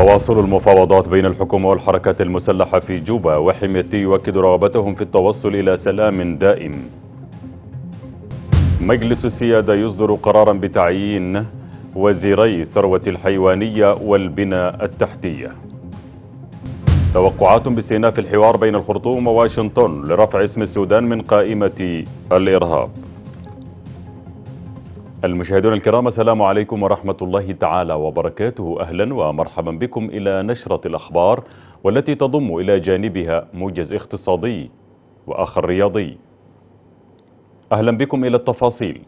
تواصل المفاوضات بين الحكومة والحركات المسلحة في جوبا وحميتي يؤكد رغبتهم في التوصل إلى سلام دائم مجلس السيادة يصدر قرارا بتعيين وزيري الثروة الحيوانية والبنى التحتية توقعات باستئناف الحوار بين الخرطوم وواشنطن لرفع اسم السودان من قائمة الإرهاب المشاهدون الكرام السلام عليكم ورحمة الله تعالى وبركاته أهلا ومرحبا بكم إلى نشرة الأخبار والتي تضم إلى جانبها موجز اقتصادي وآخر رياضي أهلا بكم إلى التفاصيل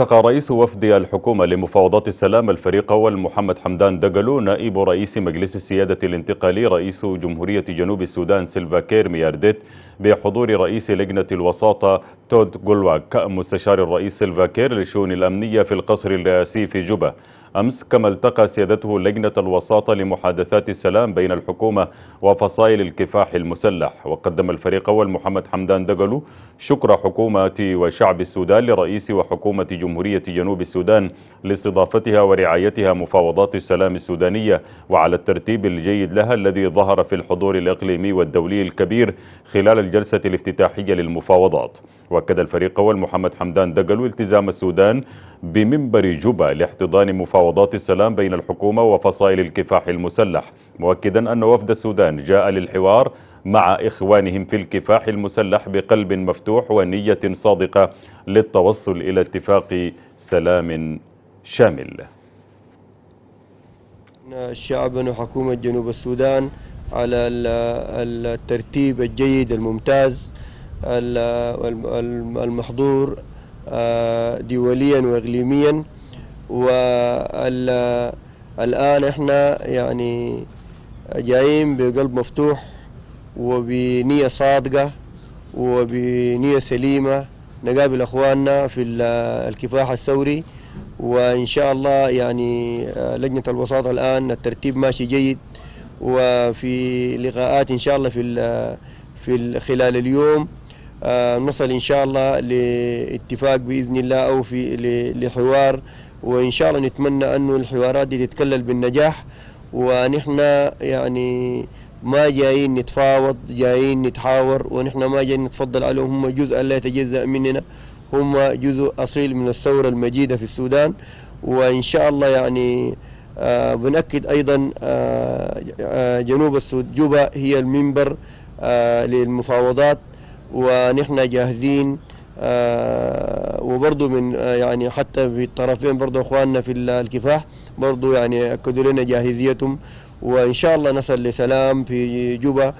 التقى رئيس وفد الحكومة لمفاوضات السلام الفريق أول محمد حمدان دقلو نائب رئيس مجلس السيادة الانتقالي رئيس جمهورية جنوب السودان سيلفا كير ميارديت بحضور رئيس لجنة الوساطة تود جولواك مستشار الرئيس سيلفا كير للشؤون الأمنية في القصر الرئاسي في جوبا أمس كما التقى سيادته لجنة الوساطة لمحادثات السلام بين الحكومة وفصائل الكفاح المسلح وقدم الفريق أول محمد حمدان دقلو شكر حكومة وشعب السودان لرئيس وحكومة جمهورية جنوب السودان لاستضافتها ورعايتها مفاوضات السلام السودانية وعلى الترتيب الجيد لها الذي ظهر في الحضور الإقليمي والدولي الكبير خلال الجلسة الافتتاحية للمفاوضات وأكد الفريق أول محمد حمدان دقلو التزام السودان بمنبر جوبا لاحتضان مفاوضات مفاوضات السلام بين الحكومة وفصائل الكفاح المسلح مؤكدا أن وفد السودان جاء للحوار مع إخوانهم في الكفاح المسلح بقلب مفتوح ونية صادقة للتوصل إلى اتفاق سلام شامل الشعب وحكومة جنوب السودان على الترتيب الجيد الممتاز المحظور آه، دوليا واقليميا والآن احنا يعني جايين بقلب مفتوح وبنية صادقة وبنية سليمة نقابل اخواننا في الكفاح الثوري وان شاء الله يعني آه، لجنه الوساطه الان الترتيب ماشي جيد وفي لقاءات ان شاء الله في في خلال اليوم آه، نصل ان شاء الله لاتفاق باذن الله او في لحوار وإن شاء الله نتمنى أنه الحوارات دي تتكلل بالنجاح ونحن يعني ما جايين نتفاوض جايين نتحاور ونحن ما جايين نتفضل عليهم هم جزء لا يتجزأ مننا هم جزء أصيل من الثورة المجيدة في السودان وإن شاء الله يعني آه بنأكد أيضا آه, آه، جنوب السود جوبا هي المنبر آه، للمفاوضات ونحن جاهزين آه وبرضه من آه، يعني حتى في الطرفين برضه اخواننا في الكفاح برضه يعني اكدوا لنا جاهزيتهم وان شاء الله نصل لسلام في جوبا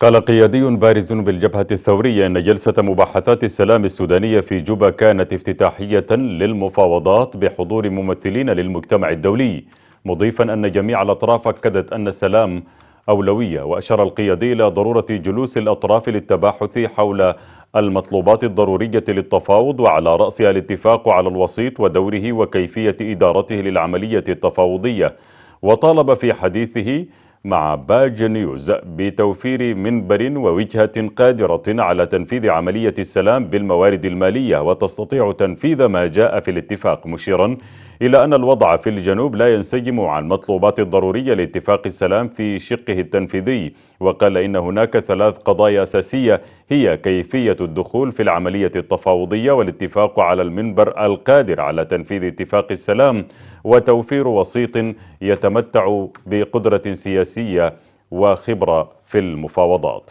قال قيادي بارز بالجبهة الثورية أن جلسة مباحثات السلام السودانية في جوبا كانت افتتاحية للمفاوضات بحضور ممثلين للمجتمع الدولي مضيفا أن جميع الأطراف أكدت أن السلام أولوية وأشار القيادي إلى ضرورة جلوس الأطراف للتباحث حول المطلوبات الضرورية للتفاوض وعلى رأسها الاتفاق على الوسيط ودوره وكيفية إدارته للعملية التفاوضية وطالب في حديثه مع باج نيوز بتوفير منبر ووجهة قادرة على تنفيذ عملية السلام بالموارد المالية وتستطيع تنفيذ ما جاء في الاتفاق مشيرا إلى أن الوضع في الجنوب لا ينسجم عن المطلوبات الضرورية لاتفاق السلام في شقه التنفيذي وقال إن هناك ثلاث قضايا أساسية هي كيفية الدخول في العملية التفاوضية والاتفاق على المنبر القادر على تنفيذ اتفاق السلام وتوفير وسيط يتمتع بقدرة سياسية وخبرة في المفاوضات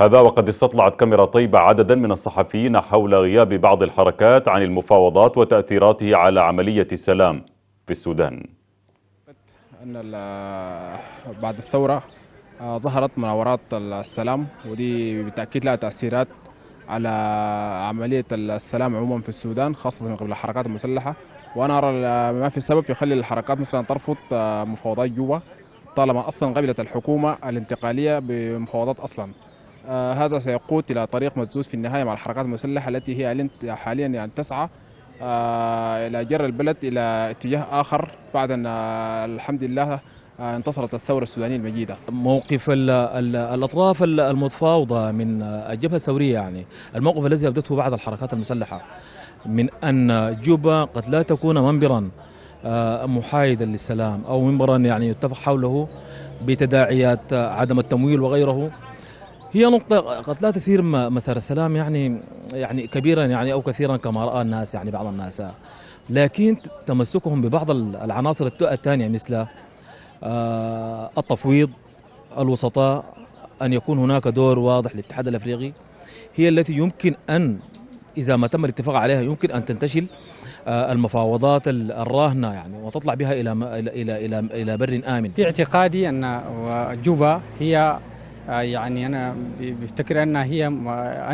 هذا وقد استطلعت كاميرا طيبة عددا من الصحفيين حول غياب بعض الحركات عن المفاوضات وتأثيراته على عملية السلام في السودان ان بعد الثوره آه، ظهرت مناورات السلام ودي بالتاكيد لها تاثيرات على عمليه السلام عموما في السودان خاصه من قبل الحركات المسلحه وانا ارى ما في سبب يخلي الحركات مثلا ترفض آه، مفاوضات جوا طالما اصلا قبلت الحكومه الانتقاليه بمفاوضات اصلا آه، هذا سيقود الى طريق مسدود في النهايه مع الحركات المسلحه التي هي حاليا يعني تسعى آه، الى جر البلد الى اتجاه اخر بعد ان آه، الحمد لله آه، انتصرت الثورة السودانية المجيدة موقف الـ الـ الأطراف المتفاوضة من الجبهة الثورية يعني الموقف الذي أبدته بعض الحركات المسلحة من أن جوبا قد لا تكون منبرا محايدا للسلام أو منبرا يعني يتفق حوله بتداعيات عدم التمويل وغيره هي نقطة قد لا تسير مسار السلام يعني يعني كبيرا يعني أو كثيرا كما رأى الناس يعني بعض الناس لكن تمسكهم ببعض العناصر الثانية مثل آه، التفويض الوسطاء أن يكون هناك دور واضح للاتحاد الأفريقي هي التي يمكن أن إذا ما تم الاتفاق عليها يمكن أن تنتشل آه، المفاوضات الراهنه يعني وتطلع بها الى الى الى الى, إلى بر امن. في اعتقادي ان جوبا هي آه، يعني انا بفتكر انها هي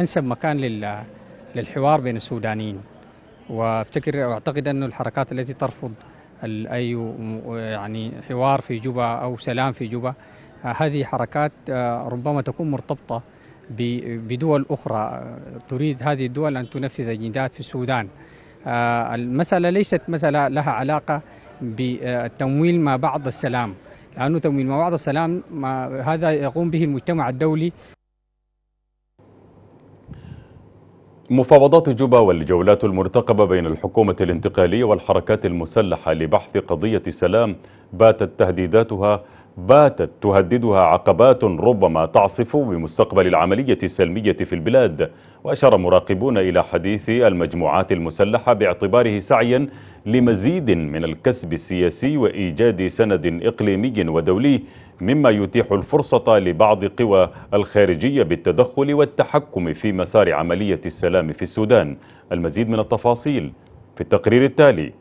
انسب مكان للحوار بين السودانيين وافتكر واعتقد انه الحركات التي ترفض اي يعني حوار في جوبا او سلام في جوبا آه، هذه حركات آه، ربما تكون مرتبطه بدول اخرى تريد هذه الدول ان تنفذ اجندات في السودان المساله ليست مساله لها علاقه بالتمويل ما بعد السلام لأنه تمويل مواعظ السلام ما هذا يقوم به المجتمع الدولي مفاوضات جوبا والجولات المرتقبة بين الحكومة الانتقالية والحركات المسلحة لبحث قضية سلام باتت تهديداتها باتت تهددها عقبات ربما تعصف بمستقبل العملية السلمية في البلاد وأشار مراقبون إلى حديث المجموعات المسلحة باعتباره سعيا لمزيد من الكسب السياسي وإيجاد سند إقليمي ودولي مما يتيح الفرصة لبعض قوى الخارجية بالتدخل والتحكم في مسار عملية السلام في السودان المزيد من التفاصيل في التقرير التالي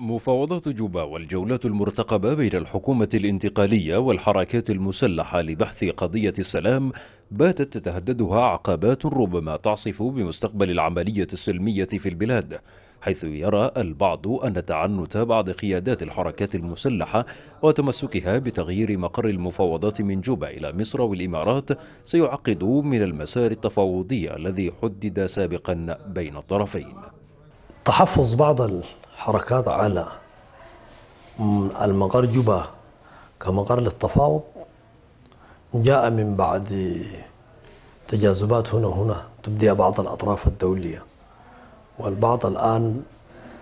مفاوضات جوبا والجولات المرتقبة بين الحكومة الانتقالية والحركات المسلحة لبحث قضية السلام باتت تتهددها عقبات ربما تعصف بمستقبل العملية السلمية في البلاد حيث يرى البعض أن تعنت بعض قيادات الحركات المسلحة وتمسكها بتغيير مقر المفاوضات من جوبا إلى مصر والإمارات سيعقد من المسار التفاوضي الذي حدد سابقا بين الطرفين تحفظ بعض حركات على المقر جبا كمقر للتفاوض جاء من بعد تجاذبات هنا هنا تبدي بعض الأطراف الدولية والبعض الآن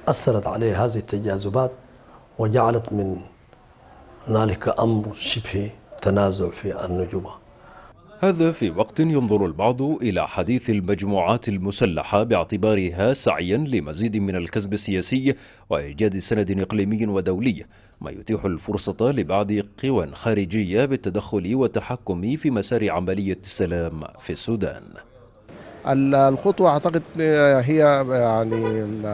أثرت عليه هذه التجاذبات وجعلت من هنالك أمر شبه تنازع في النجومه هذا في وقت ينظر البعض إلى حديث المجموعات المسلحة باعتبارها سعيا لمزيد من الكسب السياسي وإيجاد سند إقليمي ودولي ما يتيح الفرصة لبعض قوى خارجية بالتدخل والتحكم في مسار عملية السلام في السودان الخطوة أعتقد هي يعني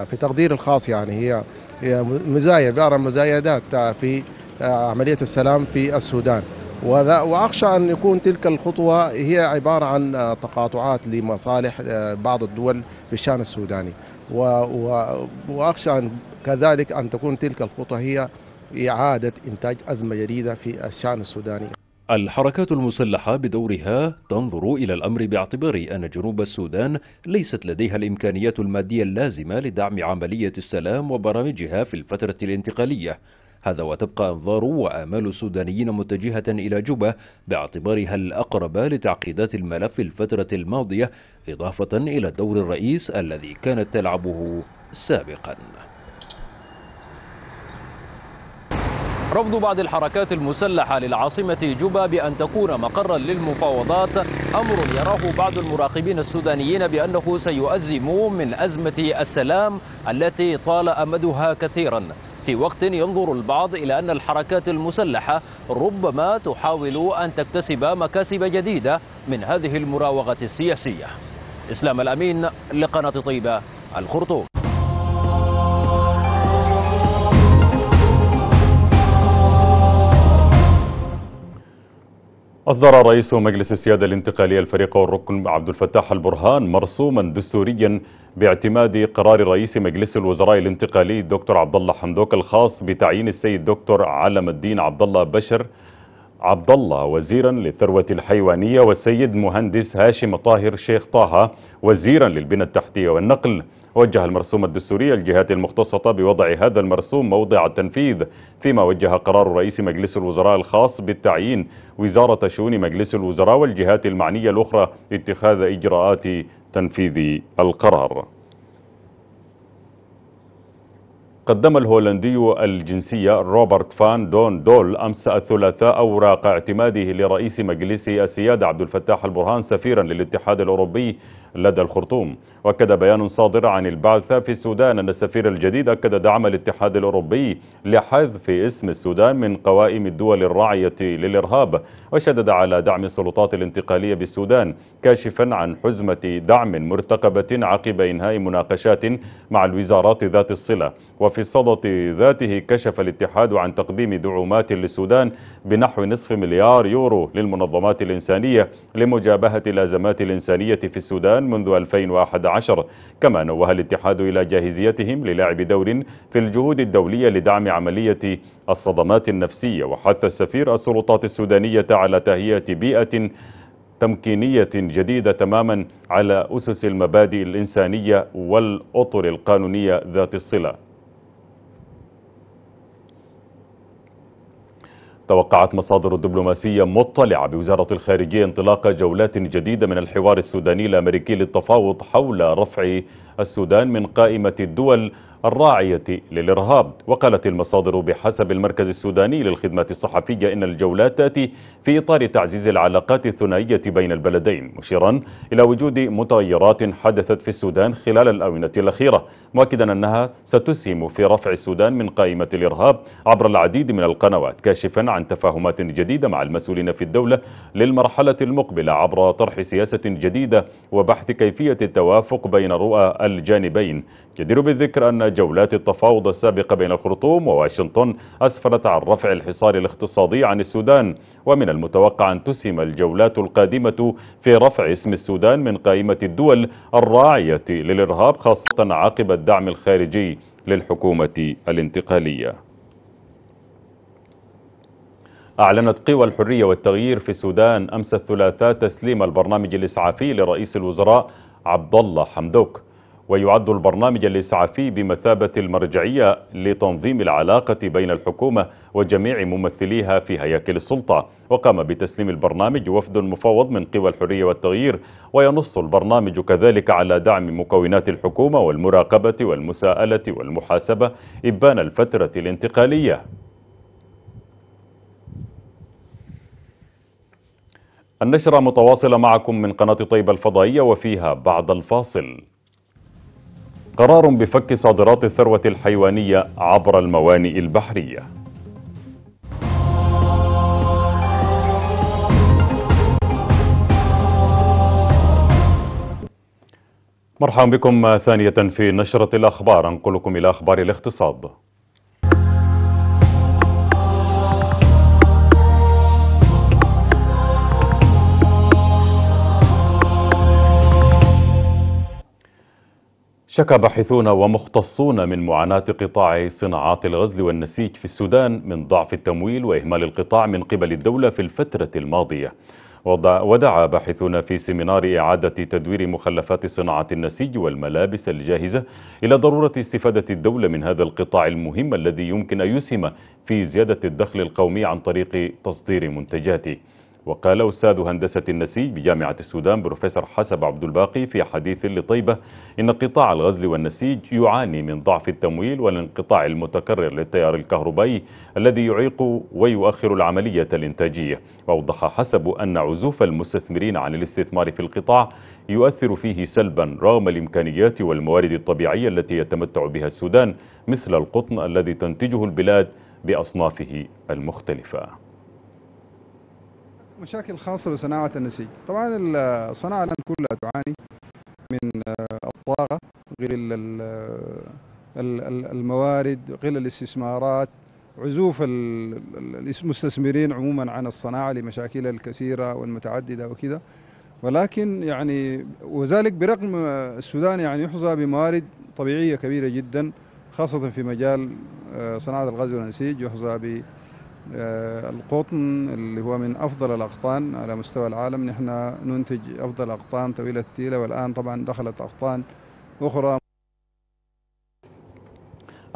في تقدير الخاص يعني هي هي بعض المزايدات في عملية السلام في السودان وأخشى أن يكون تلك الخطوة هي عبارة عن آه، تقاطعات لمصالح آه، بعض الدول في الشان السوداني وأخشى أن كذلك أن تكون تلك الخطوة هي إعادة إنتاج أزمة جديدة في الشان السوداني الحركات المسلحة بدورها تنظر إلى الأمر باعتبار أن جنوب السودان ليست لديها الإمكانيات المادية اللازمة لدعم عملية السلام وبرامجها في الفترة الانتقالية هذا وتبقى أنظار وآمال السودانيين متجهة إلى جوبا باعتبارها الأقرب لتعقيدات الملف الفترة الماضية إضافة إلى دور الرئيس الذي كانت تلعبه سابقاً رفض بعض الحركات المسلحة للعاصمة جوبا بأن تكون مقرا للمفاوضات أمر يراه بعض المراقبين السودانيين بأنه سيؤزم من أزمة السلام التي طال أمدها كثيرا في وقت ينظر البعض إلى أن الحركات المسلحة ربما تحاول أن تكتسب مكاسب جديدة من هذه المراوغة السياسية إسلام الأمين لقناة طيبة الخرطوم أصدر رئيس مجلس السيادة الانتقالية الفريق والركن عبد الفتاح البرهان مرسوما دستوريا باعتماد قرار رئيس مجلس الوزراء الانتقالي الدكتور عبد الله حمدوك الخاص بتعيين السيد دكتور علم الدين عبد الله بشر عبد الله وزيرا للثروة الحيوانية والسيد مهندس هاشم طاهر شيخ طه وزيرا للبنى التحتية والنقل وجه المرسوم الدستوري الجهات المختصة بوضع هذا المرسوم موضع التنفيذ فيما وجه قرار رئيس مجلس الوزراء الخاص بالتعيين وزارة شؤون مجلس الوزراء والجهات المعنية الأخرى اتخاذ إجراءات تنفيذ القرار قدم الهولندي الجنسية روبرت فان دون دول أمس الثلاثاء أوراق اعتماده لرئيس مجلس السيادة عبد الفتاح البرهان سفيرا للاتحاد الأوروبي لدى الخرطوم وأكد بيان صادر عن البعثة في السودان أن السفير الجديد أكد دعم الاتحاد الأوروبي لحذف اسم السودان من قوائم الدول الراعية للإرهاب وشدد على دعم السلطات الانتقالية بالسودان كاشفا عن حزمة دعم مرتقبة عقب إنهاء مناقشات مع الوزارات ذات الصلة وفي الصدد ذاته كشف الاتحاد عن تقديم دعومات للسودان بنحو نصف مليار يورو للمنظمات الإنسانية لمجابهة الأزمات الإنسانية في السودان منذ 2011 كما نوه الاتحاد إلى جاهزيتهم للعب دور في الجهود الدولية لدعم عملية الصدمات النفسية وحث السفير السلطات السودانية على تهيئة بيئة تمكينية جديدة تماما على أسس المبادئ الإنسانية والأطر القانونية ذات الصلة توقعت مصادر دبلوماسية مطلعة بوزارة الخارجية انطلاق جولات جديدة من الحوار السوداني الأمريكي للتفاوض حول رفع السودان من قائمة الدول الراعية للإرهاب وقالت المصادر بحسب المركز السوداني للخدمات الصحفية إن الجولات تأتي في إطار تعزيز العلاقات الثنائية بين البلدين مشيرا إلى وجود متغيرات حدثت في السودان خلال الآونة الأخيرة مؤكدا أنها ستسهم في رفع السودان من قائمة الإرهاب عبر العديد من القنوات كاشفا عن تفاهمات جديدة مع المسؤولين في الدولة للمرحلة المقبلة عبر طرح سياسة جديدة وبحث كيفية التوافق بين رؤى الجانبين جدير بالذكر أن جولات التفاوض السابقة بين الخرطوم وواشنطن أسفرت عن رفع الحصار الاقتصادي عن السودان ومن المتوقع أن تسهم الجولات القادمة في رفع اسم السودان من قائمة الدول الراعية للإرهاب خاصة عقب الدعم الخارجي للحكومة الانتقالية أعلنت قوى الحرية والتغيير في السودان أمس الثلاثاء تسليم البرنامج الإسعافي لرئيس الوزراء عبد الله حمدوك ويعد البرنامج الإسعافي بمثابة المرجعية لتنظيم العلاقة بين الحكومة وجميع ممثليها في هياكل السلطة وقام بتسليم البرنامج وفد مفوض من قوى الحرية والتغيير وينص البرنامج كذلك على دعم مكونات الحكومة والمراقبة والمساءلة والمحاسبة إبان الفترة الانتقالية النشرة متواصلة معكم من قناة طيبة الفضائية وفيها بعد الفاصل قرار بفك صادرات الثروة الحيوانية عبر الموانئ البحرية مرحبا بكم ثانية في نشرة الأخبار أنقلكم إلى أخبار الاقتصاد شكى باحثون ومختصون من معاناة قطاع صناعات الغزل والنسيج في السودان من ضعف التمويل وإهمال القطاع من قبل الدولة في الفترة الماضية ودعا باحثون في سمينار إعادة تدوير مخلفات صناعة النسيج والملابس الجاهزة إلى ضرورة استفادة الدولة من هذا القطاع المهم الذي يمكن أن يسهم في زيادة الدخل القومي عن طريق تصدير منتجاته وقال أستاذ هندسة النسيج بجامعة السودان بروفيسور حسب عبد الباقي في حديث لطيبة إن قطاع الغزل والنسيج يعاني من ضعف التمويل والانقطاع المتكرر للتيار الكهربائي الذي يعيق ويؤخر العملية الإنتاجية وأوضح حسب أن عزوف المستثمرين عن الاستثمار في القطاع يؤثر فيه سلبا رغم الإمكانيات والموارد الطبيعية التي يتمتع بها السودان مثل القطن الذي تنتجه البلاد بأصنافه المختلفة مشاكل خاصة بصناعة النسيج طبعا الصناعة الآن كلها تعاني من آه، الطاقة غير الموارد غير الاستثمارات عزوف المستثمرين عموما عن الصناعة لمشاكلها الكثيرة والمتعددة وكذا ولكن يعني وذلك برغم السودان يعني يحظى بموارد طبيعية كبيرة جدا خاصة في مجال آه، صناعة الغاز والنسيج يحظى ب آه، القطن اللي هو من أفضل الأقطان على مستوى العالم نحن ننتج أفضل أقطان طويلة التيلة والآن طبعا دخلت أقطان أخرى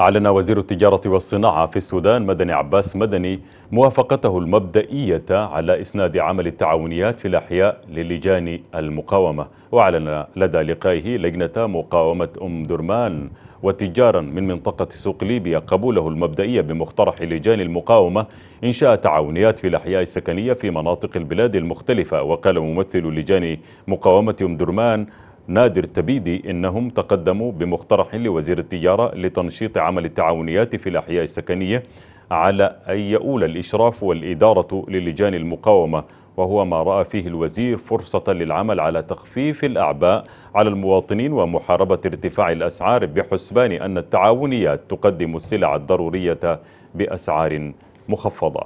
أعلن وزير التجارة والصناعة في السودان مدني عباس مدني موافقته المبدئية على إسناد عمل التعاونيات في الأحياء للجان المقاومة وأعلن لدى لقائه لجنة مقاومة أم درمان وتجارا من منطقة سوق ليبيا قبوله المبدئي بمقترح لجان المقاومة إنشاء تعاونيات في الأحياء السكنية في مناطق البلاد المختلفة وقال ممثل لجان مقاومة أم درمان نادر تبيدي إنهم تقدموا بمقترح لوزير التجارة لتنشيط عمل التعاونيات في الأحياء السكنية على أن يؤول الإشراف والإدارة للجان المقاومة وهو ما رأى فيه الوزير فرصة للعمل على تخفيف الأعباء على المواطنين ومحاربة ارتفاع الأسعار بحسبان أن التعاونيات تقدم السلع الضرورية بأسعار مخفضة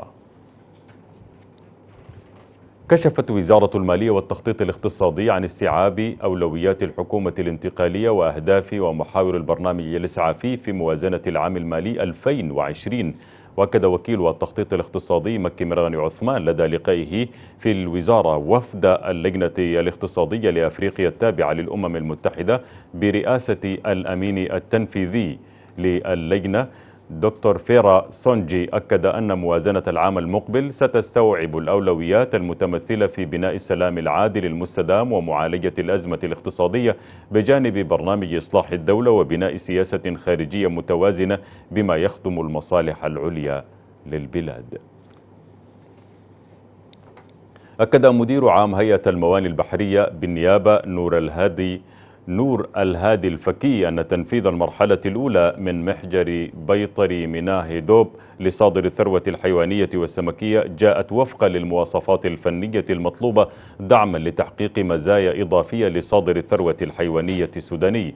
كشفت وزارة المالية والتخطيط الاقتصادي عن استيعاب أولويات الحكومة الانتقالية وأهداف ومحاور البرنامج الإسعافي في موازنة العام المالي 2020 واكد وكيل التخطيط الاقتصادي مكي مرغني عثمان لدى لقائه في الوزاره وفد اللجنه الاقتصاديه لافريقيا التابعه للامم المتحده برئاسه الامين التنفيذي للجنه دكتور فيرا سونجي أكد أن موازنة العام المقبل ستستوعب الأولويات المتمثلة في بناء السلام العادل المستدام ومعالجة الأزمة الاقتصادية بجانب برنامج إصلاح الدولة وبناء سياسة خارجية متوازنة بما يخدم المصالح العليا للبلاد أكد مدير عام هيئة المواني البحرية بالنيابة نور الهادي نور الهادي الفكي أن تنفيذ المرحلة الأولى من محجر بيطري مناه دوب لصادر الثروة الحيوانية والسمكية جاءت وفقا للمواصفات الفنية المطلوبة دعما لتحقيق مزايا إضافية لصادر الثروة الحيوانية السوداني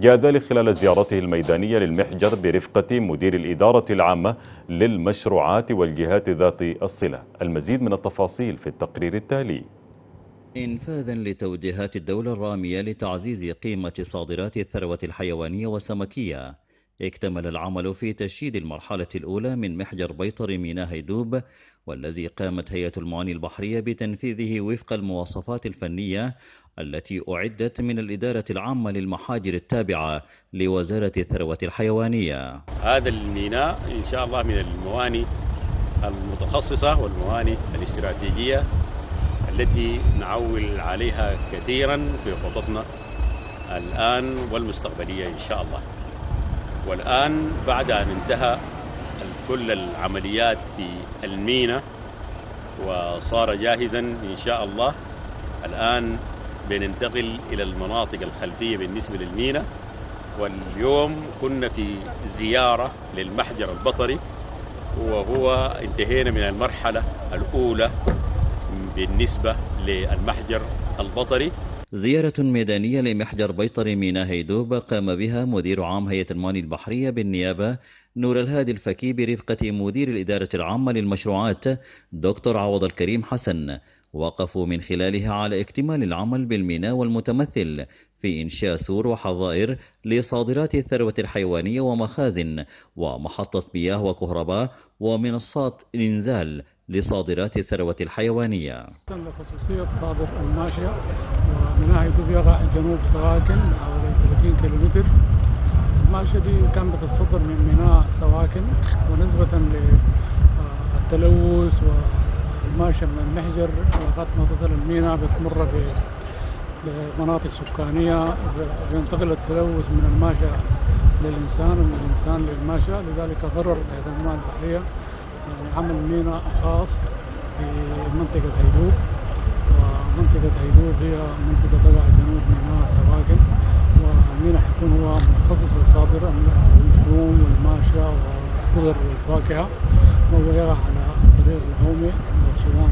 جاء ذلك خلال زيارته الميدانية للمحجر برفقة مدير الإدارة العامة للمشروعات والجهات ذات الصلة المزيد من التفاصيل في التقرير التالي إنفاذا لتوجيهات الدولة الرامية لتعزيز قيمة صادرات الثروة الحيوانية والسمكية اكتمل العمل في تشييد المرحلة الأولى من محجر بيطر ميناء هيدوب والذي قامت هيئة المعاني البحرية بتنفيذه وفق المواصفات الفنية التي أعدت من الإدارة العامة للمحاجر التابعة لوزارة الثروة الحيوانية هذا الميناء إن شاء الله من المواني المتخصصة والمواني الاستراتيجية التي نعول عليها كثيرا في خططنا الآن والمستقبلية إن شاء الله والآن بعد أن انتهى كل العمليات في المينا وصار جاهزا إن شاء الله الآن بننتقل إلى المناطق الخلفية بالنسبة للمينا واليوم كنا في زيارة للمحجر البطري وهو انتهينا من المرحلة الأولى بالنسبة للمحجر البطري زيارة ميدانية لمحجر بيطري ميناء هيدوب قام بها مدير عام هيئة الماني البحرية بالنيابة نور الهادي الفكي برفقة مدير الإدارة العامة للمشروعات دكتور عوض الكريم حسن وقفوا من خلالها على اكتمال العمل بالميناء والمتمثل في إنشاء سور وحظائر لصادرات الثروة الحيوانية ومخازن ومحطة مياه وكهرباء ومنصات إنزال لصادرات الثروة الحيوانية لخصوصية صادر الماشية ومن ناحية يقع الجنوب سواكن حوالي 30 كيلومتر الماشية دي كانت بتصدر من ميناء سواكن ونسبة للتلوث آه، والماشية من المحجر لغاية ما تصل الميناء بتمر في مناطق سكانية بينتقل التلوث من الماشية للإنسان ومن الإنسان للماشية لذلك ضرر الحيوانات البحرية يعني عمل ميناء خاص في منطقة هيدوب ومنطقة هيدوب هي منطقة تقع جنوب ميناء سواكن وميناء حيكون هو متخصص للصادر اللحوم والماشية والخضر والفاكهة وهو على الطريق القومي والسودان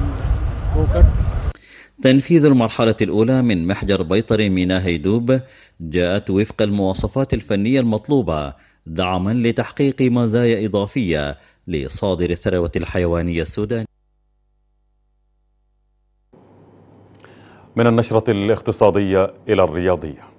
بوكر تنفيذ المرحلة الأولى من محجر بيطري ميناء هيدوب جاءت وفق المواصفات الفنية المطلوبة دعما لتحقيق مزايا إضافية لصادر الثروة الحيوانية السودانية من النشرة الاقتصادية إلى الرياضية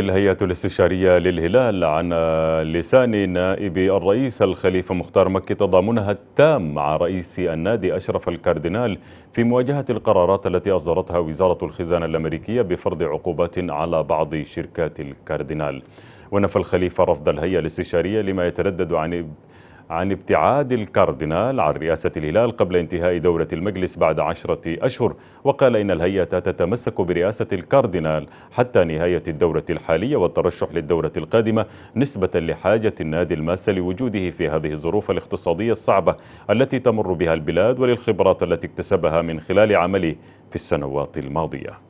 الهيئة الاستشارية للهلال عن لسان نائب الرئيس الخليفة مختار مكي تضامنها التام مع رئيس النادي أشرف الكاردينال في مواجهة القرارات التي أصدرتها وزارة الخزانة الأمريكية بفرض عقوبات على بعض شركات الكاردينال ونفى الخليفة رفض الهيئة الاستشارية لما يتردد عن عن ابتعاد الكاردينال عن رئاسة الهلال قبل انتهاء دورة المجلس بعد عشرة أشهر وقال إن الهيئة تتمسك برئاسة الكاردينال حتى نهاية الدورة الحالية والترشح للدورة القادمة نسبة لحاجة النادي الماسة لوجوده في هذه الظروف الاقتصادية الصعبة التي تمر بها البلاد وللخبرات التي اكتسبها من خلال عمله في السنوات الماضية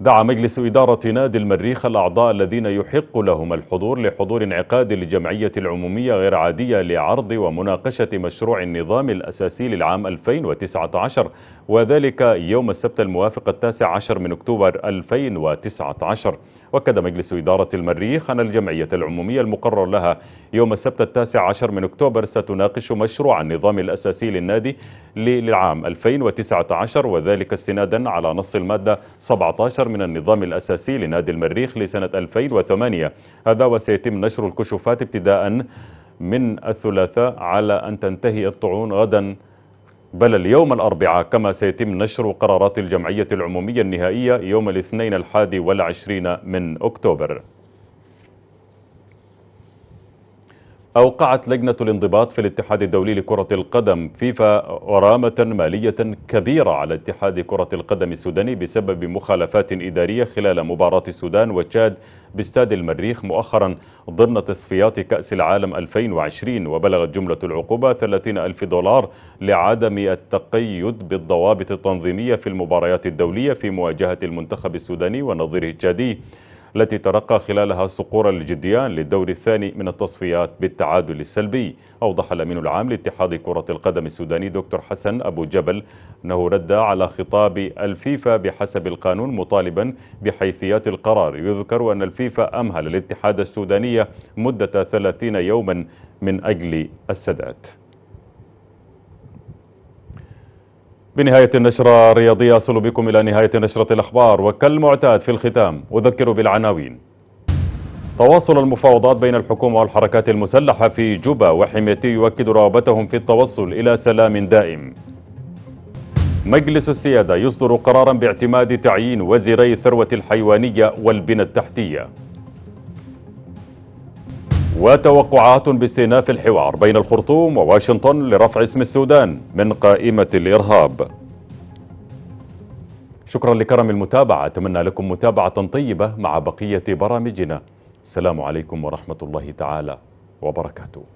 دعا مجلس إدارة نادي المريخ الأعضاء الذين يحق لهم الحضور لحضور انعقاد الجمعية العمومية غير عادية لعرض ومناقشة مشروع النظام الأساسي للعام 2019 وذلك يوم السبت الموافق التاسع عشر من أكتوبر 2019 وأكد مجلس إدارة المريخ أن الجمعية العمومية المقرر لها يوم السبت التاسع عشر من أكتوبر ستناقش مشروع النظام الأساسي للنادي للعام 2019 وذلك استنادا على نص المادة 17 من النظام الأساسي لنادي المريخ لسنة 2008 هذا وسيتم نشر الكشوفات ابتداء من الثلاثاء على أن تنتهي الطعون غدا بل اليوم الأربعاء كما سيتم نشر قرارات الجمعية العمومية النهائية يوم الاثنين الحادي والعشرين من أكتوبر أوقعت لجنة الانضباط في الاتحاد الدولي لكرة القدم فيفا غرامة مالية كبيرة على اتحاد كرة القدم السوداني بسبب مخالفات إدارية خلال مباراة السودان وتشاد باستاد المريخ مؤخرا ضمن تصفيات كأس العالم 2020 وبلغت جملة العقوبة 30 ألف دولار لعدم التقيد بالضوابط التنظيمية في المباريات الدولية في مواجهة المنتخب السوداني ونظيره التشادي التي ترقى خلالها صقور الجديان للدور الثاني من التصفيات بالتعادل السلبي أوضح الأمين العام لاتحاد كرة القدم السوداني دكتور حسن أبو جبل أنه رد على خطاب الفيفا بحسب القانون مطالبا بحيثيات القرار يذكر أن الفيفا أمهل الاتحاد السوداني مدة 30 يوما من أجل السداد بنهاية النشرة الرياضية أصل بكم إلى نهاية نشرة الأخبار وكالمعتاد في الختام أذكر بالعناوين تواصل المفاوضات بين الحكومة والحركات المسلحة في جوبا وحميتي يؤكد رغبتهم في التوصل إلى سلام دائم مجلس السيادة يصدر قرارا باعتماد تعيين وزيري الثروة الحيوانية والبنى التحتية وتوقعات باستئناف الحوار بين الخرطوم وواشنطن لرفع اسم السودان من قائمة الإرهاب شكرا لكرم المتابعة أتمنى لكم متابعة طيبة مع بقية برامجنا السلام عليكم ورحمة الله تعالى وبركاته